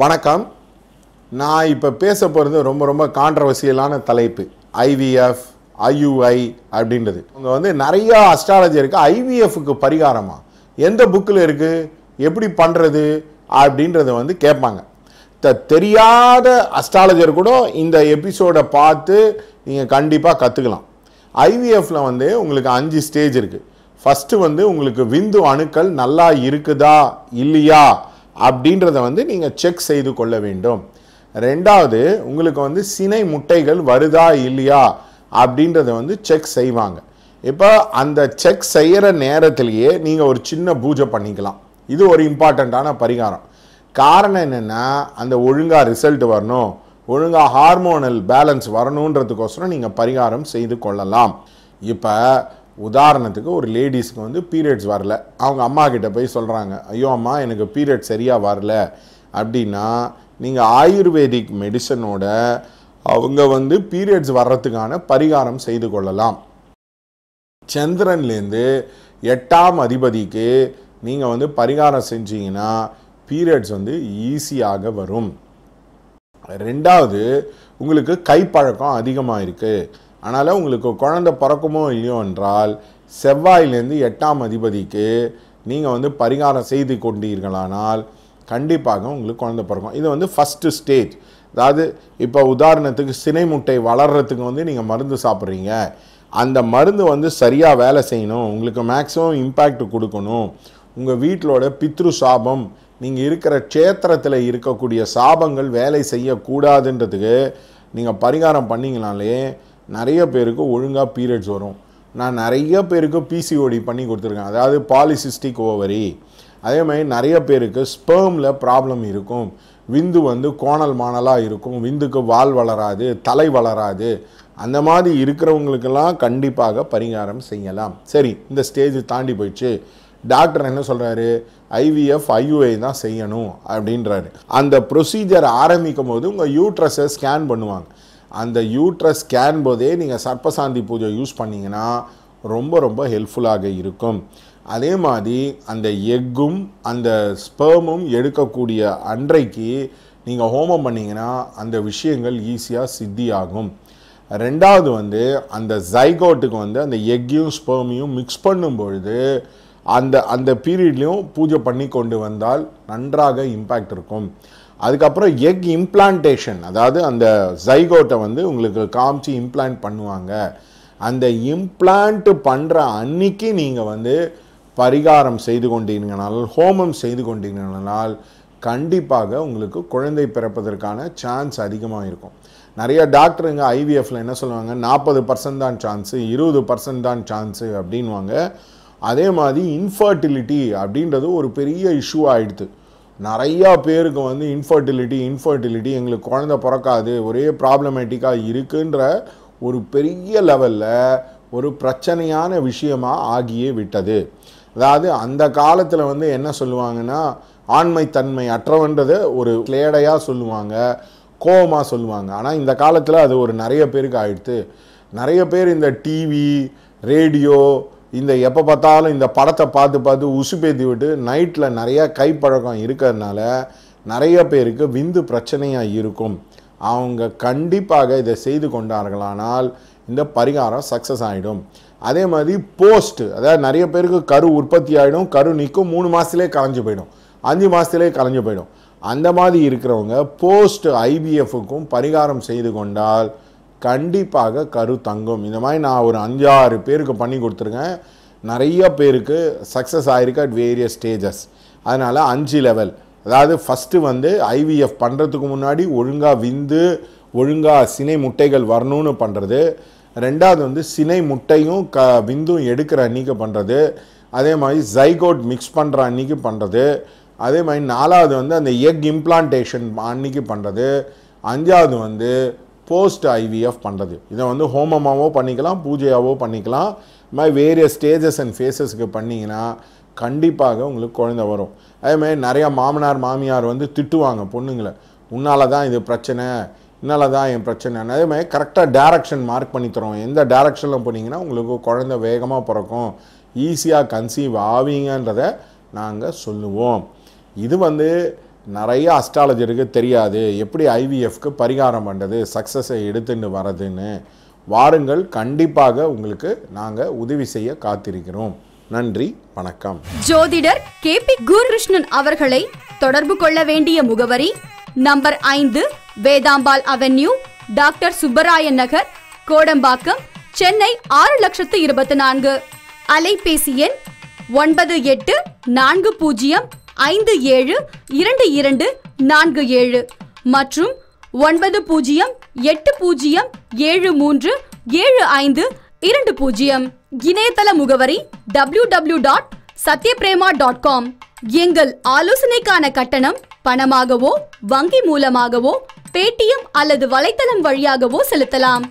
வணக்கம் நான் இப்போ பேச போகிறது ரொம்ப ரொம்ப கான்ட்ரவர்சியலான தலைப்பு ஐவிஎஃப் ஐயுஐ அப்படின்றது இங்கே வந்து நிறையா அஸ்ட்ராலஜி இருக்குது ஐவிஎஃப்க்கு பரிகாரமாக எந்த புக்கில் இருக்குது எப்படி பண்ணுறது அப்படின்றத வந்து கேட்பாங்க த தெரியாத அஸ்ட்ராலஜர் கூட இந்த எபிசோடை பார்த்து நீங்கள் கண்டிப்பாக கற்றுக்கலாம் ஐவிஎஃப்பில் வந்து உங்களுக்கு அஞ்சு ஸ்டேஜ் இருக்குது ஃபஸ்ட்டு வந்து உங்களுக்கு விந்து அணுக்கள் நல்லா இருக்குதா இல்லையா அப்படின்றத வந்து நீங்கள் செக் செய்து கொள்ள வேண்டும் ரெண்டாவது உங்களுக்கு வந்து சினை முட்டைகள் வருதா இல்லையா அப்படின்றத வந்து செக் செய்வாங்க இப்போ அந்த செக் செய்கிற நேரத்திலேயே நீங்கள் ஒரு சின்ன பூஜை பண்ணிக்கலாம் இது ஒரு இம்பார்ட்டண்ட்டான பரிகாரம் காரணம் என்னென்னா அந்த ஒழுங்காக ரிசல்ட் வரணும் ஒழுங்காக ஹார்மோனல் பேலன்ஸ் வரணுன்றதுக்கோசரம் நீங்கள் பரிகாரம் செய்து கொள்ளலாம் இப்போ உதாரணத்துக்கு ஒரு லேடிஸ்க்கு வந்து பீரியட்ஸ் வரல அவங்க அம்மா கிட்ட போய் சொல்கிறாங்க ஐயோ அம்மா எனக்கு பீரியட் சரியாக வரல அப்படின்னா நீங்கள் ஆயுர்வேதிக் மெடிசனோட அவங்க வந்து பீரியட்ஸ் வர்றதுக்கான பரிகாரம் செய்து கொள்ளலாம் சந்திரன்லேருந்து எட்டாம் அதிபதிக்கு நீங்கள் வந்து பரிகாரம் செஞ்சீங்கன்னா பீரியட்ஸ் வந்து ஈஸியாக வரும் ரெண்டாவது உங்களுக்கு கைப்பழக்கம் அதிகமாக இருக்குது ஆனால் உங்களுக்கு குழந்த பிறக்குமோ இல்லையோ என்றால் செவ்வாயிலேருந்து எட்டாம் அதிபதிக்கு நீங்கள் வந்து பரிகாரம் செய்து கொண்டீர்களானால் கண்டிப்பாக உங்களுக்கு குழந்த பிறக்கும் இது வந்து ஃபஸ்ட்டு ஸ்டேஜ் அதாவது இப்போ உதாரணத்துக்கு சினை முட்டை வளர்கிறதுக்கு வந்து நீங்கள் மருந்து சாப்பிட்றீங்க அந்த மருந்து வந்து சரியாக வேலை செய்யணும் உங்களுக்கு மேக்ஸிமம் இம்பேக்ட் கொடுக்கணும் உங்கள் வீட்டிலோட பித்ரு சாபம் நீங்கள் இருக்கிற க்ஷேத்திரத்தில் இருக்கக்கூடிய சாபங்கள் வேலை செய்யக்கூடாதுன்றதுக்கு நீங்கள் பரிகாரம் பண்ணிங்கனாலே நிறைய பேருக்கு ஒழுங்காக பீரியட்ஸ் வரும் நான் நிறைய பேருக்கு பிசிஓடி பண்ணி கொடுத்துருக்கேன் அதாவது பாலிசிஸ்டிக் ஓவரி அதே மாதிரி நிறைய பேருக்கு ஸ்பேமில் ப்ராப்ளம் இருக்கும் விந்து வந்து கோணல் மாணலாக இருக்கும் விந்துக்கு வால் வளராது தலை வளராது அந்த மாதிரி இருக்கிறவங்களுக்கெல்லாம் கண்டிப்பாக பரிகாரம் செய்யலாம் சரி இந்த ஸ்டேஜ் தாண்டி போயிடுச்சு டாக்டர் என்ன சொல்கிறாரு ஐவிஎஃப் ஐயுஐ தான் செய்யணும் அப்படின்றாரு அந்த ப்ரொசீஜர் ஆரம்பிக்கும் போது உங்கள் யூட்ரஸை ஸ்கேன் பண்ணுவாங்க அந்த யூட்ரஸ் ஸ்கேன் போதே நீங்கள் சர்ப்பசாந்தி பூஜை யூஸ் பண்ணிங்கன்னா ரொம்ப ரொம்ப ஹெல்ப்ஃபுல்லாக இருக்கும் அதே மாதிரி அந்த எக்கும் அந்த ஸ்பேமும் எடுக்கக்கூடிய அன்றைக்கு நீங்கள் ஹோமம் பண்ணிங்கன்னா அந்த விஷயங்கள் ஈஸியாக சித்தியாகும் ரெண்டாவது வந்து அந்த ஜைகோட்டுக்கு வந்து அந்த எக்கையும் ஸ்பேமையும் மிக்ஸ் பண்ணும் பொழுது அந்த அந்த பீரியட்லேயும் பூஜை பண்ணி கொண்டு வந்தால் நன்றாக இம்பேக்ட் இருக்கும் அதுக்கப்புறம் எக் இம்ப்ளான்டேஷன் அதாவது அந்த ஜைகோட்டை வந்து உங்களுக்கு காமிச்சு இம்ப்ளான்ட் பண்ணுவாங்க அந்த இம்ப்ளான்ட்டு பண்ணுற அன்னைக்கு நீங்கள் வந்து பரிகாரம் செய்து கொண்டீங்கனால் ஹோமம் செய்து கொண்டீங்கனால் கண்டிப்பாக உங்களுக்கு குழந்தை பிறப்பதற்கான சான்ஸ் அதிகமாக இருக்கும் நிறைய டாக்டருங்க ஐவிஎஃப்ல என்ன சொல்லுவாங்க நாற்பது பர்சன்ட் தான் சான்ஸு இருபது பர்சன்ட் தான் சான்ஸு அப்படின்வாங்க அதே மாதிரி இன்ஃபர்டிலிட்டி அப்படின்றது ஒரு பெரிய இஷ்யூ ஆகிடுது நிறையா பேருக்கு வந்து இன்ஃபர்டிலிட்டி இன்ஃபர்டிலிட்டி எங்களுக்கு குழந்த பிறக்காது ஒரே ப்ராப்ளமேட்டிக்காக இருக்குன்ற ஒரு பெரிய லெவலில் ஒரு பிரச்சனையான விஷயமாக ஆகியே விட்டது அதாவது அந்த காலத்தில் வந்து என்ன சொல்லுவாங்கன்னா ஆண்மைத்தன்மை அற்றவன்றதை ஒரு கிளேடையாக சொல்லுவாங்க கோபமாக சொல்லுவாங்க ஆனால் இந்த காலத்தில் அது ஒரு நிறைய பேருக்கு ஆயிடுத்து நிறைய பேர் இந்த டிவி ரேடியோ இந்த எப்போ பார்த்தாலும் இந்த படத்தை பார்த்து பார்த்து உசுப்பேத்தி விட்டு நைட்டில் நிறையா கைப்பழக்கம் இருக்கிறதுனால நிறைய பேருக்கு விந்து பிரச்சனையாக இருக்கும் அவங்க கண்டிப்பாக இதை செய்து கொண்டார்களானால் இந்த பரிகாரம் சக்ஸஸ் ஆகிடும் அதே மாதிரி போஸ்ட்டு அதாவது நிறைய பேருக்கு கரு உற்பத்தி ஆகிடும் கரு நிற்கும் மூணு மாதத்துலேயே கலைஞ்சு போயிடும் அஞ்சு மாதத்துலேயே கலைஞ்சு போயிடும் அந்த மாதிரி இருக்கிறவங்க போஸ்ட் ஐபிஎஃப்க்கும் பரிகாரம் செய்து கொண்டால் கண்டிப்பாக கரு தங்கும் இந்த மாதிரி நான் ஒரு அஞ்சாறு பேருக்கு பண்ணி கொடுத்துருக்கேன் நிறைய பேருக்கு சக்ஸஸ் ஆகிருக்கு அட் வேரியஸ் ஸ்டேஜஸ் அதனால் அஞ்சு லெவல் அதாவது ஃபஸ்ட்டு வந்து ஐவிஎஃப் பண்ணுறதுக்கு முன்னாடி ஒழுங்காக விந்து ஒழுங்காக சினை முட்டைகள் வரணும்னு பண்ணுறது ரெண்டாவது வந்து சினை முட்டையும் க விந்தும் எடுக்கிற அன்றைக்கி பண்ணுறது அதே மாதிரி ஜைகோட் மிக்ஸ் பண்ணுற அன்றைக்கி பண்ணுறது அதே மாதிரி நாலாவது வந்து அந்த எக் இம்ப்ளான்டேஷன் அன்றைக்கி பண்ணுறது அஞ்சாவது வந்து போஸ்ட் ஐவிஎஃப் பண்ணுறது இதை வந்து ஹோமமாகவோ பண்ணிக்கலாம் பூஜையாகவோ பண்ணிக்கலாம் இது மாதிரி வேரியஸ் ஸ்டேஜஸ் அண்ட் ஃபேஸஸுக்கு பண்ணிங்கன்னா கண்டிப்பாக உங்களுக்கு குழந்த வரும் அதேமாதிரி நிறையா மாமனார் மாமியார் வந்து திட்டுவாங்க பொண்ணுங்களை உன்னால் தான் இது பிரச்சனை இதனால தான் என் பிரச்சனை அதே மாதிரி கரெக்டாக டேரக்ஷன் மார்க் பண்ணி தரோம் எந்த டேரக்ஷனில் போனீங்கன்னா உங்களுக்கு குழந்த வேகமாக பிறக்கும் ஈஸியாக கன்சீவ் ஆவீங்கன்றதை நாங்கள் சொல்லுவோம் இது வந்து நிறைய அஸ்ட்ராலஜருக்கு தெரியாது எப்படி ஐவிஎஃப்க்கு பரிகாரம் பண்ணுறது சக்ஸஸை எடுத்துன்னு வரதுன்னு வாருங்கள் கண்டிப்பாக உங்களுக்கு நாங்கள் உதவி செய்ய காத்திருக்கிறோம் நன்றி வணக்கம் ஜோதிடர் கே பி குருகிருஷ்ணன் அவர்களை தொடர்பு கொள்ள வேண்டிய முகவரி நம்பர் ஐந்து வேதாம்பால் அவென்யூ டாக்டர் சுப்பராயன் நகர் கோடம்பாக்கம் சென்னை ஆறு லட்சத்து இருபத்தி நான்கு அலைபேசி எண் ஒன்பது எட்டு நான்கு பூஜ்ஜியம் ஐந்து ஏழு இரண்டு இரண்டு நான்கு ஏழு மற்றும் ஒன்பது பூஜ்ஜியம் எட்டு பூஜ்ஜியம் ஏழு மூன்று ஏழு ஐந்து இரண்டு பூஜ்ஜியம் இணையதள முகவரி W W dot Sathyaprema dot com எங்கள் ஆலோசனைக்கான கட்டணம் பணமாகவோ வங்கி மூலமாகவோ பேடிஎம் அல்லது வலைத்தளம் வழியாகவோ செலுத்தலாம்